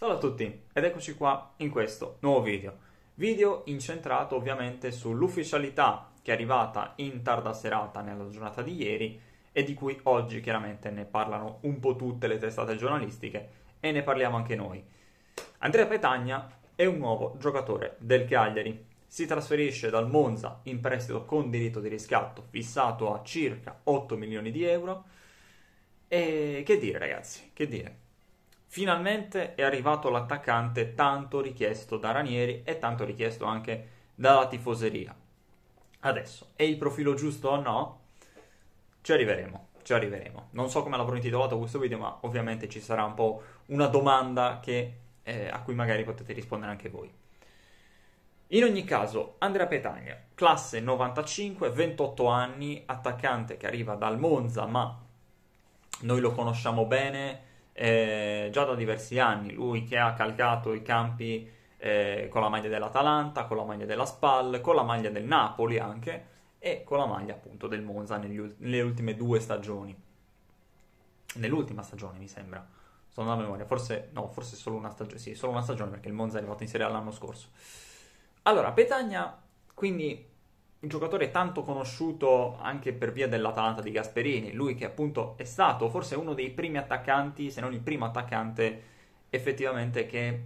Salve a tutti ed eccoci qua in questo nuovo video. Video incentrato ovviamente sull'ufficialità che è arrivata in tarda serata nella giornata di ieri e di cui oggi chiaramente ne parlano un po' tutte le testate giornalistiche e ne parliamo anche noi. Andrea Petagna è un nuovo giocatore del Cagliari. Si trasferisce dal Monza in prestito con diritto di riscatto fissato a circa 8 milioni di euro. E che dire ragazzi, che dire? Finalmente è arrivato l'attaccante tanto richiesto da Ranieri e tanto richiesto anche dalla tifoseria. Adesso, è il profilo giusto o no? Ci arriveremo, ci arriveremo. Non so come l'avrò intitolato questo video, ma ovviamente ci sarà un po' una domanda che, eh, a cui magari potete rispondere anche voi. In ogni caso, Andrea Petagna, classe 95, 28 anni, attaccante che arriva dal Monza, ma noi lo conosciamo bene, eh, già da diversi anni, lui che ha calcato i campi eh, con la maglia dell'Atalanta, con la maglia della Spal, con la maglia del Napoli anche e con la maglia appunto del Monza negli, nelle ultime due stagioni. Nell'ultima stagione mi sembra, sto andando a memoria, forse no, forse solo una stagione, sì, solo una stagione perché il Monza è arrivato in Serie A l'anno scorso. Allora, Petagna quindi un giocatore tanto conosciuto anche per via dell'Atalanta di Gasperini, lui che appunto è stato forse uno dei primi attaccanti, se non il primo attaccante effettivamente che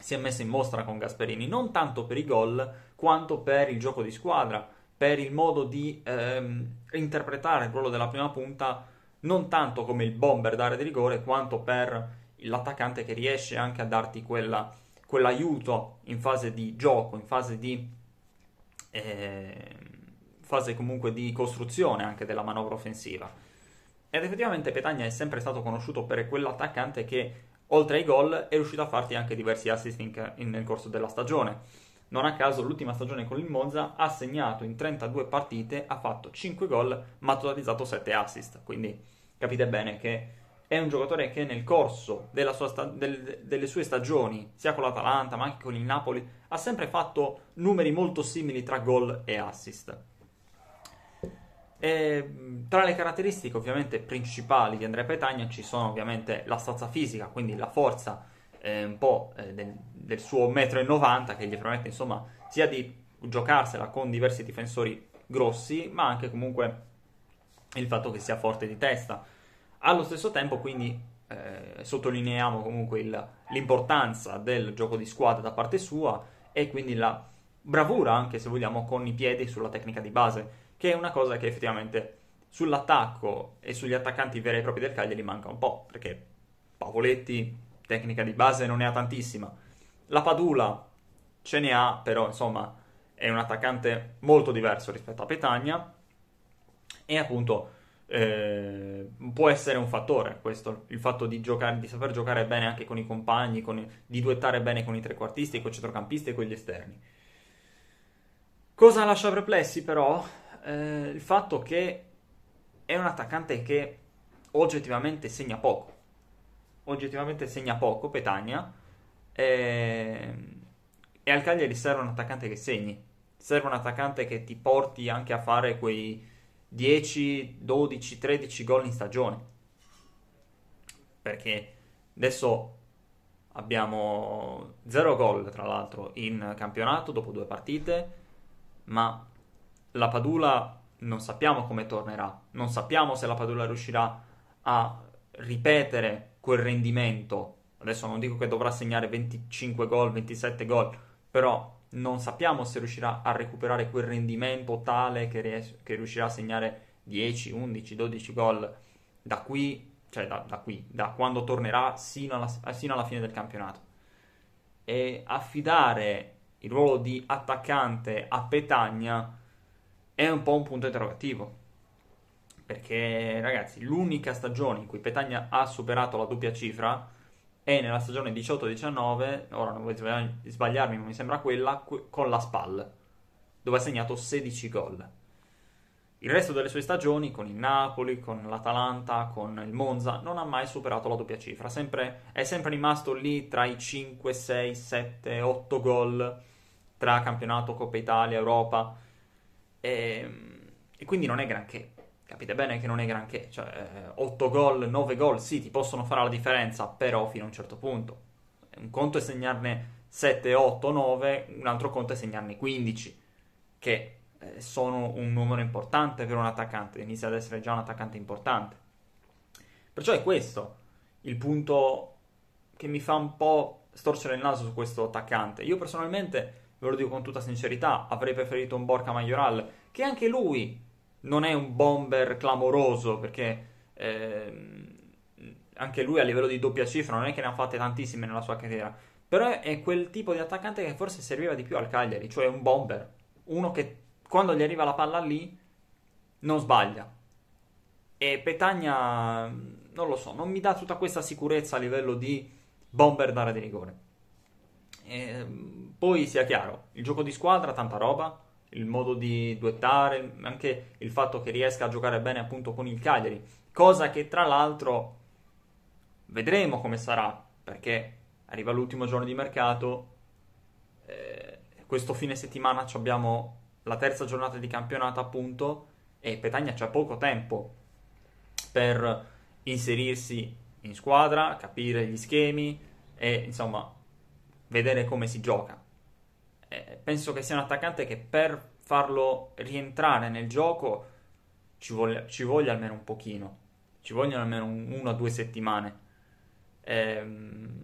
si è messo in mostra con Gasperini, non tanto per i gol quanto per il gioco di squadra, per il modo di ehm, interpretare il ruolo della prima punta non tanto come il bomber d'area di rigore quanto per l'attaccante che riesce anche a darti quella, quell'aiuto in fase di gioco, in fase di eh, fase comunque di costruzione anche della manovra offensiva. Ed effettivamente Petagna è sempre stato conosciuto per quell'attaccante che, oltre ai gol, è riuscito a farti anche diversi assist in, in, nel corso della stagione. Non a caso l'ultima stagione con il Monza ha segnato in 32 partite, ha fatto 5 gol, ma ha totalizzato 7 assist. Quindi capite bene che è un giocatore che nel corso sta- del- delle sue stagioni, sia con l'Atalanta ma anche con il Napoli, ha sempre fatto numeri molto simili tra gol e assist. E, ehm, tra le caratteristiche ovviamente principali di Andrea Petagna ci sono ovviamente la stazza fisica, quindi la forza eh, un po' eh, del, del suo 1,90 m che gli permette insomma sia di giocarsela con diversi difensori grossi, ma anche comunque il fatto che sia forte di testa allo stesso tempo, quindi, eh, sottolineiamo comunque il, l'importanza del gioco di squadra da parte sua e quindi la bravura, anche se vogliamo, con i piedi sulla tecnica di base, che è una cosa che effettivamente sull'attacco e sugli attaccanti veri e propri del Cagliari manca un po', perché Pavoletti tecnica di base non ne ha tantissima. La Padula ce ne ha, però insomma è un attaccante molto diverso rispetto a Petagna e appunto eh, può essere un fattore questo, il fatto di, giocare, di saper giocare bene anche con i compagni, con, di duettare bene con i trequartisti, con i centrocampisti e con gli esterni. Cosa lascia perplessi però? Eh, il fatto che è un attaccante che oggettivamente segna poco. Oggettivamente segna poco, Petagna, ehm, e, e al Cagliari serve un attaccante che segni, serve un attaccante che ti porti anche a fare quei 10, 12, 13 gol in stagione. Perché adesso abbiamo 0 gol tra l'altro in campionato dopo due partite, ma la Padula non sappiamo come tornerà, non sappiamo se la Padula riuscirà a ripetere quel rendimento. Adesso non dico che dovrà segnare 25 gol, 27 gol, però non sappiamo se riuscirà a recuperare quel rendimento tale che, ries- che riuscirà a segnare 10, 11, 12 gol da qui, cioè da, da qui, da quando tornerà sino alla, sino alla fine del campionato. E affidare il ruolo di attaccante a Petagna è un po' un punto interrogativo. Perché, ragazzi, l'unica stagione in cui Petagna ha superato la doppia cifra e nella stagione 18-19, ora non voglio sbagliarmi, ma mi sembra quella, con la SPAL, dove ha segnato 16 gol. Il resto delle sue stagioni, con il Napoli, con l'Atalanta, con il Monza, non ha mai superato la doppia cifra, sempre, è sempre rimasto lì tra i 5, 6, 7, 8 gol tra campionato, Coppa Italia, Europa, e, ehm, e quindi non è granché capite bene che non è granché, cioè eh, 8 gol, 9 gol sì, ti possono fare la differenza, però fino a un certo punto. Un conto è segnarne 7, 8, 9, un altro conto è segnarne 15, che eh, sono un numero importante per un attaccante, inizia ad essere già un attaccante importante. Perciò è questo il punto che mi fa un po' storcere il naso su questo attaccante. Io personalmente, ve lo dico con tutta sincerità, avrei preferito un Borca Majoral, che anche lui non è un bomber clamoroso perché ehm, anche lui a livello di doppia cifra non è che ne ha fatte tantissime nella sua carriera, però è quel tipo di attaccante che forse serviva di più al Cagliari, cioè un bomber, uno che quando gli arriva la palla lì non sbaglia. E Petagna, non lo so, non mi dà tutta questa sicurezza a livello di bomber d'area di rigore. E, ehm, poi sia chiaro, il gioco di squadra, tanta roba, il modo di duettare, anche il fatto che riesca a giocare bene appunto con il Cagliari, cosa che tra l'altro vedremo come sarà, perché arriva l'ultimo giorno di mercato, eh, questo fine settimana abbiamo la terza giornata di campionato appunto e Petagna c'ha poco tempo per inserirsi in squadra, capire gli schemi e insomma vedere come si gioca penso che sia un attaccante che per farlo rientrare nel gioco ci, voglia, ci voglia almeno un pochino, ci vogliono almeno una o due settimane. Ehm,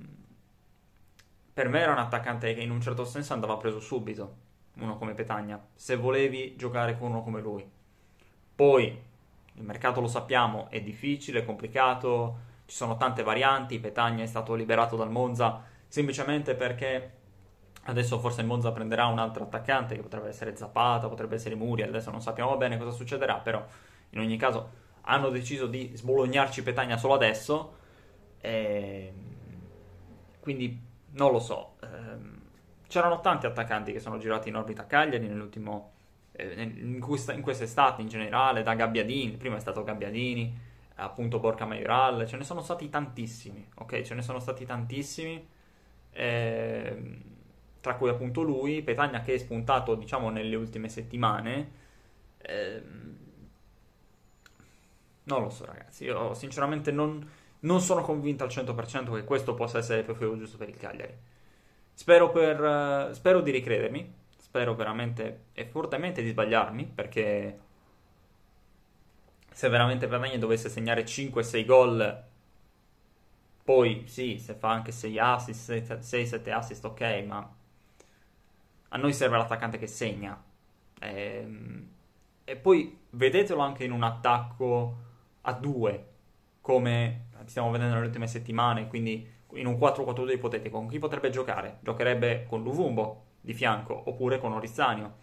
per me era un attaccante che in un certo senso andava preso subito, uno come Petagna, se volevi giocare con uno come lui. Poi il mercato lo sappiamo, è difficile, è complicato, ci sono tante varianti, Petagna è stato liberato dal Monza semplicemente perché Adesso forse il Monza prenderà un altro attaccante che potrebbe essere Zapata, potrebbe essere Muriel, adesso non sappiamo bene cosa succederà, però in ogni caso hanno deciso di sbolognarci Petagna solo adesso, e... Ehm, quindi non lo so. Ehm, c'erano tanti attaccanti che sono girati in orbita a Cagliari nell'ultimo, eh, in, questa, in quest'estate in generale, da Gabbiadini, prima è stato Gabbiadini, appunto Borca Maioral, ce ne sono stati tantissimi, ok? Ce ne sono stati tantissimi. E ehm, tra cui appunto lui, Petagna che è spuntato diciamo nelle ultime settimane. Ehm... Non lo so ragazzi, io sinceramente non, non sono convinto al 100% che questo possa essere il profilo giusto per il Cagliari. Spero, per, uh, spero di ricredermi, spero veramente e fortemente di sbagliarmi perché se veramente Vermagna dovesse segnare 5-6 gol, poi sì, se fa anche 6 assist, 6-7 assist, ok, ma a noi serve l'attaccante che segna. Ehm, e poi vedetelo anche in un attacco a due, come stiamo vedendo nelle ultime settimane, quindi in un 4-4-2 ipotetico, con chi potrebbe giocare? Giocherebbe con Luvumbo di fianco, oppure con Orizzanio.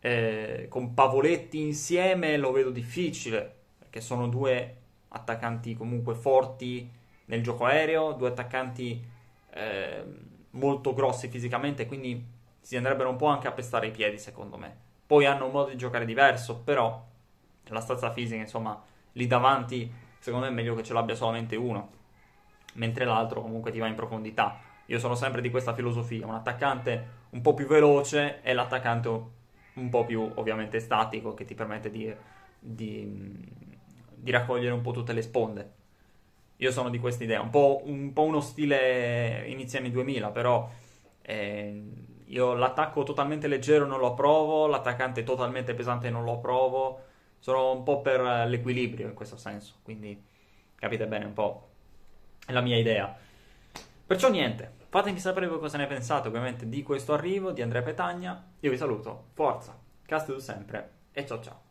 Eh, con Pavoletti insieme lo vedo difficile, perché sono due attaccanti comunque forti nel gioco aereo, due attaccanti eh, molto grossi fisicamente, quindi si andrebbero un po' anche a pestare i piedi, secondo me. Poi hanno un modo di giocare diverso, però la stazza fisica, insomma, lì davanti, secondo me è meglio che ce l'abbia solamente uno, mentre l'altro comunque ti va in profondità. Io sono sempre di questa filosofia, un attaccante un po' più veloce e l'attaccante un po' più ovviamente statico che ti permette di, di, di raccogliere un po' tutte le sponde. Io sono di questa idea, un po', un po uno stile inizio anni 2000, però eh, io l'attacco totalmente leggero non lo provo, l'attaccante totalmente pesante non lo provo, Sono un po' per l'equilibrio in questo senso, quindi capite bene un po' la mia idea. Perciò niente, fatemi sapere voi cosa ne pensate ovviamente di questo arrivo di Andrea Petagna. Io vi saluto, forza, cast sempre e ciao ciao.